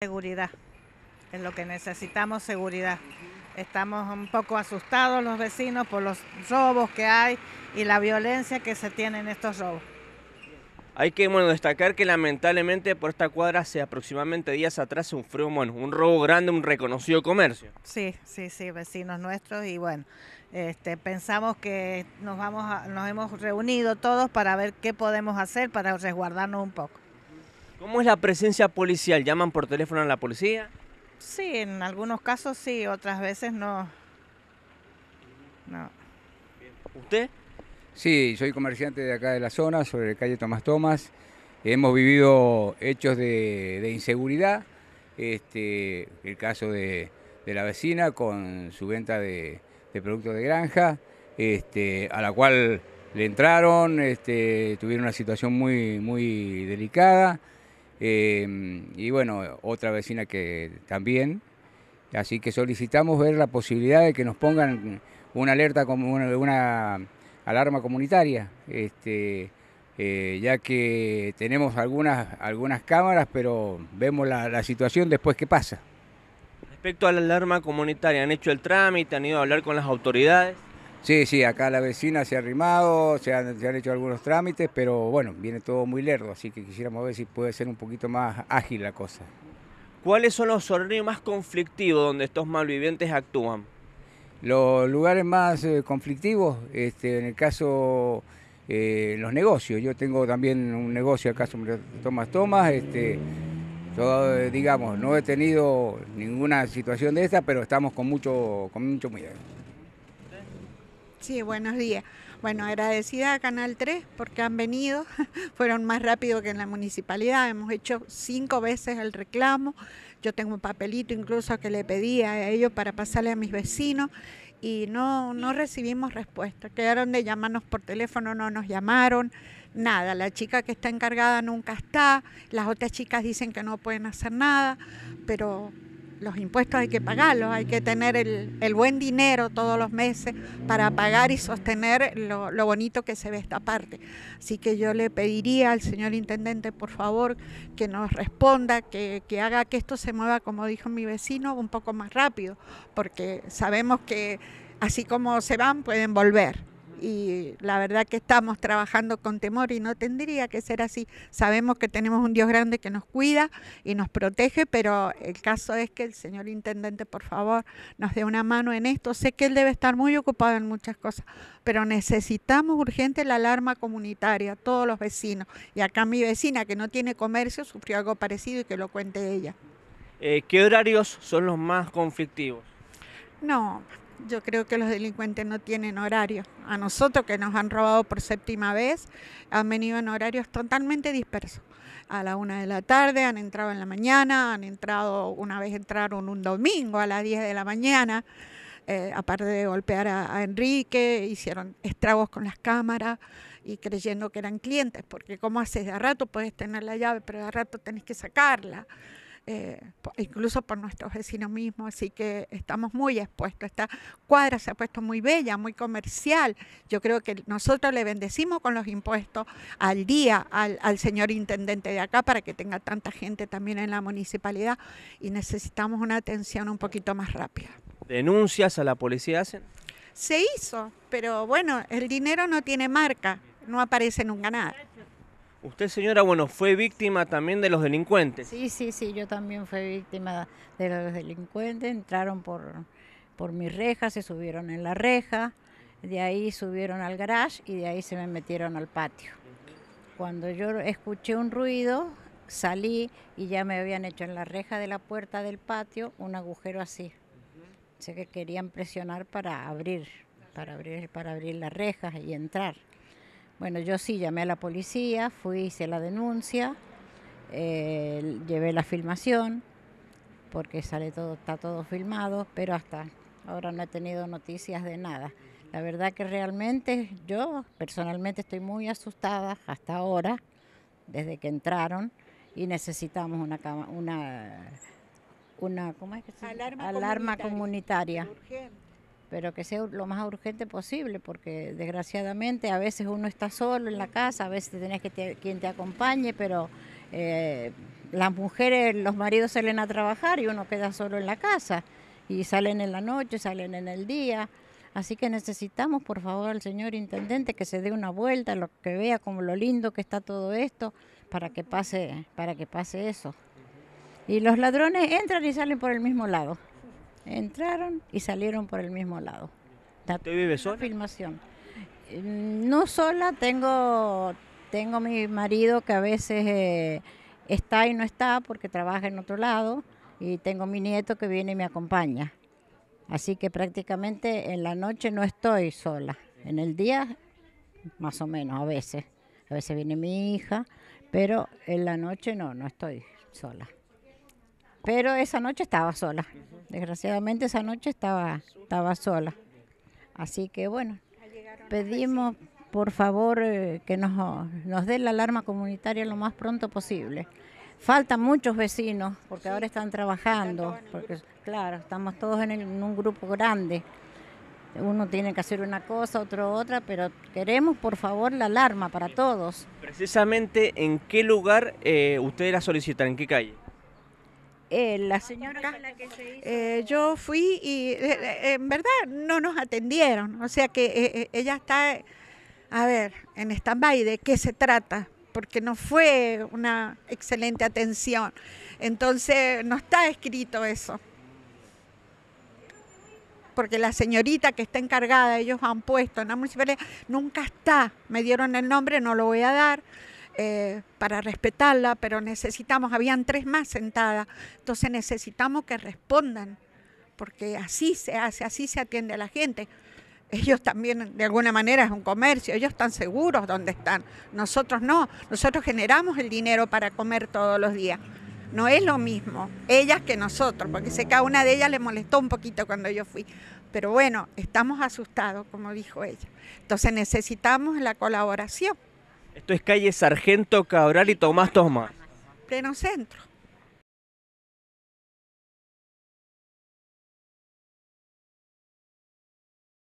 Seguridad, es lo que necesitamos, seguridad. Estamos un poco asustados los vecinos por los robos que hay y la violencia que se tiene en estos robos. Hay que bueno, destacar que lamentablemente por esta cuadra hace aproximadamente días atrás un un robo grande, un reconocido comercio. Sí, sí, sí, vecinos nuestros y bueno, este, pensamos que nos, vamos nos hemos reunido todos para ver qué podemos hacer para resguardarnos un poco. ¿Cómo es la presencia policial? ¿Llaman por teléfono a la policía? Sí, en algunos casos sí, otras veces no. ¿Usted? Sí, soy comerciante de acá de la zona, sobre la calle Tomás Tomás. Hemos vivido hechos de, inseguridad, este, el caso de, la vecina con su venta de, productos de granja, este, a la cual le entraron, este, tuvieron una situación muy, muy delicada. Em, y bueno, otra vecina que también. Así que solicitamos ver la posibilidad de que nos pongan una alerta, como una, una alarma comunitaria, este, eh, ya que tenemos algunas, algunas cámaras, pero vemos la, la situación después que pasa. Respecto a la alarma comunitaria, ¿han hecho el trámite? ¿Han ido a hablar con las autoridades? Sí, sí, acá la vecina se ha arrimado, se han, hecho algunos trámites, pero bueno, viene todo muy lerdo, así que quisiéramos ver si puede ser un poquito más ágil la cosa. ¿Cuáles son los horarios más conflictivos donde estos malvivientes actúan? Los lugares más eh, conflictivos, este, en el caso de eh, los negocios. Yo tengo también un negocio acá sobre Tomas Tomas, este, eh, digamos, no he tenido ninguna situación de esta, pero estamos con mucho, con mucho miedo. Sí, buenos días. Bueno, agradecida a Canal 3 porque han venido, fueron más rápido que en la municipalidad, hemos hecho cinco veces el reclamo, yo tengo un papelito incluso que le pedí a ellos para pasarle a mis vecinos y no, no recibimos respuesta, quedaron de llamarnos por teléfono, no nos llamaron, nada, la chica que está encargada nunca está, las otras chicas dicen que no pueden hacer nada, pero los impuestos hay que pagarlos, hay que tener el, buen dinero todos los meses para pagar y sostener lo, bonito que se ve esta parte. Así que yo le pediría al señor intendente, por favor, que nos responda, que haga que esto se mueva, como dijo mi vecino, un poco más rápido, porque sabemos que así como se van, pueden volver y la verdad que estamos trabajando con temor y no tendría que ser así. Sabemos que tenemos un Dios grande que nos cuida y nos protege, pero el caso es que el señor intendente, por favor, nos dé una mano en esto. Sé que él debe estar muy ocupado en muchas cosas, pero necesitamos urgente la alarma comunitaria, todos los vecinos. Y acá mi vecina, que no tiene comercio, sufrió algo parecido y que lo cuente ella. Eh, ¿Qué horarios son los más conflictivos? No, yo creo que los delincuentes no tienen horario. A nosotros que nos han robado por séptima vez, han venido en horarios totalmente dispersos. A la una de la tarde, han entrado en la mañana, han entrado, una vez entraron un domingo a las 10 de la mañana, eh, aparte de golpear a, Enrique, hicieron estragos con las cámaras y creyendo que eran clientes, porque como haces de rato puedes tener la llave, pero de rato tenés que sacarla. Eh, incluso por nuestros vecinos mismos, así que estamos muy expuestos. Esta cuadra se ha puesto muy bella, muy comercial. Yo creo que nosotros le bendecimos con los impuestos al día al, al señor intendente de acá para que tenga tanta gente también en la municipalidad y necesitamos una atención un poquito más rápida. ¿Denuncias a la policía hacen? Se hizo, pero bueno, el dinero no tiene marca, no aparece nunca nada. Usted, señora, bueno, fue víctima también de los delincuentes. Sí, sí, sí, yo también fui víctima de los delincuentes. Entraron por, por mis rejas, se subieron en la reja, de ahí subieron al garage y de ahí se me metieron al patio. Cuando yo escuché un ruido, salí y ya me habían hecho en la reja de la puerta del patio un agujero así. sé que querían presionar para abrir, para abrir, para abrir las rejas y entrar. Bueno, yo sí llamé a la policía, fui, hice la denuncia, eh, llevé la filmación, porque sale todo, está todo filmado, pero hasta ahora no he tenido noticias de nada. La verdad que realmente yo personalmente estoy muy asustada hasta ahora, desde que entraron, y necesitamos una una una ¿cómo es que se alarma, comunitaria pero que sea lo más urgente posible, porque desgraciadamente a veces uno está solo en la casa, a veces tenés que quien te acompañe, pero eh, las mujeres, los maridos salen a trabajar y uno queda solo en la casa, y salen en la noche, salen en el día. Así que necesitamos, por favor, al señor intendente que se dé una vuelta, lo que vea como lo lindo que está todo esto, para que pase, para que pase eso. Y los ladrones entran y salen por el mismo lado. Entraron y salieron por el mismo lado. ¿Usted vive sola? Filmación. Mm, no sola, tengo, tengo mi marido que a veces eh, está y no está porque trabaja en otro lado y tengo mi nieto que viene y me acompaña. Así que prácticamente en la noche no estoy sola. En el día, más o menos, a veces. A veces viene mi hija, pero en la noche no, no estoy sola. Pero esa noche estaba sola. Desgraciadamente esa noche estaba, estaba sola. Así que bueno, pedimos por favor eh, que nos, nos dé la alarma comunitaria lo más pronto posible. Faltan muchos vecinos porque ahora están trabajando, porque claro, estamos todos en, un grupo grande. Uno tiene que hacer una cosa, otro otra, pero queremos por favor la alarma para todos. Precisamente en qué lugar eh, ustedes la solicitan, en qué calle. Eh, la señora, eh, yo fui y eh, eh, en verdad no nos atendieron, o sea que ella está, a ver, en stand-by de qué se trata, porque no fue una excelente atención, entonces no está escrito eso, porque la señorita que está encargada, ellos han puesto en la municipalidad, nunca está, me dieron el nombre, no lo voy a dar, eh, para respetarla, pero necesitamos, habían tres más sentadas, entonces necesitamos que respondan, porque así se hace, así se atiende a la gente. Ellos también, de alguna manera, es un comercio, ellos están seguros donde están, nosotros no, nosotros generamos el dinero para comer todos los días no es lo mismo ellas que nosotros, porque sé que a una de ellas le molestó un poquito cuando yo fui. Pero bueno, estamos asustados, como dijo ella. Entonces necesitamos la colaboración. Esto es calle Sargento Cabral y Tomás Tomás. Pleno centro.